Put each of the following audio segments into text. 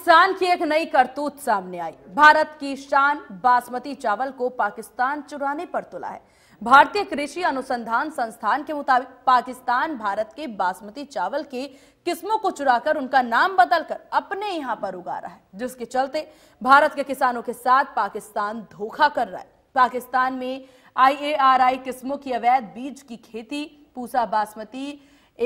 पाकिस्तान की एक नई करतूत सामने आई भारत की शान बासमती चावल को पाकिस्तान चुराने पर तुला है भारतीय कृषि अनुसंधान संस्थान के मुताबिक पाकिस्तान भारत के बासमती चावल की किस्मों को चुराकर उनका नाम बदलकर अपने यहां पर उगा रहा है जिसके चलते भारत के किसानों के साथ पाकिस्तान धोखा कर रहा है पाकिस्तान में आईएआरआई किस्मों की अवैध बीज की खेती पूसा बासमती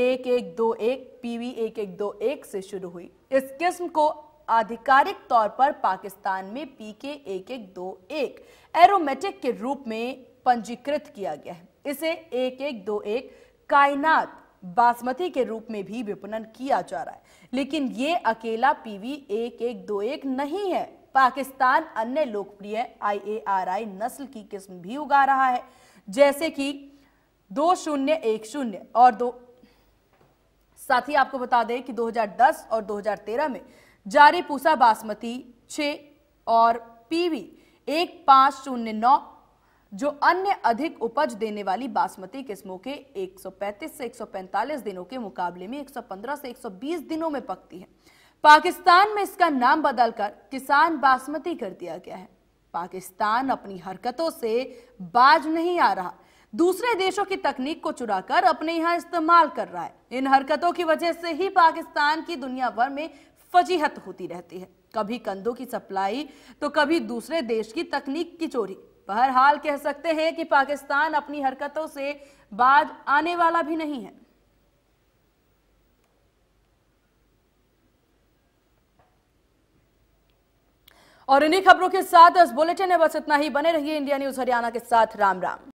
एक एक दो एक पीवी एक एक दो एक से शुरू हुई इस किस्म को आधिकारिक तौर पर पाकिस्तान में पी के एक एक दो एक एरोमेटिक के रूप में पंजीकृत किया गया है इसे एक एक दो एक कायनात बासमती के रूप में भी विपणन किया जा रहा है लेकिन ये अकेला पीवी एक एक दो एक नहीं है पाकिस्तान अन्य लोकप्रिय आईएआरआई नस्ल की किस्म भी उगा रहा है जैसे कि दो शून्य एक शून्य और दो साथ ही आपको बता दें कि 2010 और 2013 में जारी पूसा बासमती छ और पीवी एक पांच शून्य नौ जो अन्य अधिक उपज देने वाली बासमती किस्मों के 135 से 145 दिनों के मुकाबले में 115 से 120 दिनों में पकती है पाकिस्तान में इसका नाम बदलकर किसान बासमती कर दिया गया है पाकिस्तान अपनी हरकतों से बाज नहीं आ रहा दूसरे देशों की तकनीक को चुराकर अपने यहाँ इस्तेमाल कर रहा है इन हरकतों की वजह से ही पाकिस्तान की दुनिया भर में फजीहत होती रहती है कभी कंधों की सप्लाई तो कभी दूसरे देश की तकनीक की चोरी बहरहाल कह सकते हैं कि पाकिस्तान अपनी हरकतों से बाज आने वाला भी नहीं है और इन्हीं खबरों के साथ इस बुलेटिन में बस इतना ही बने रहिए इंडिया न्यूज हरियाणा के साथ राम राम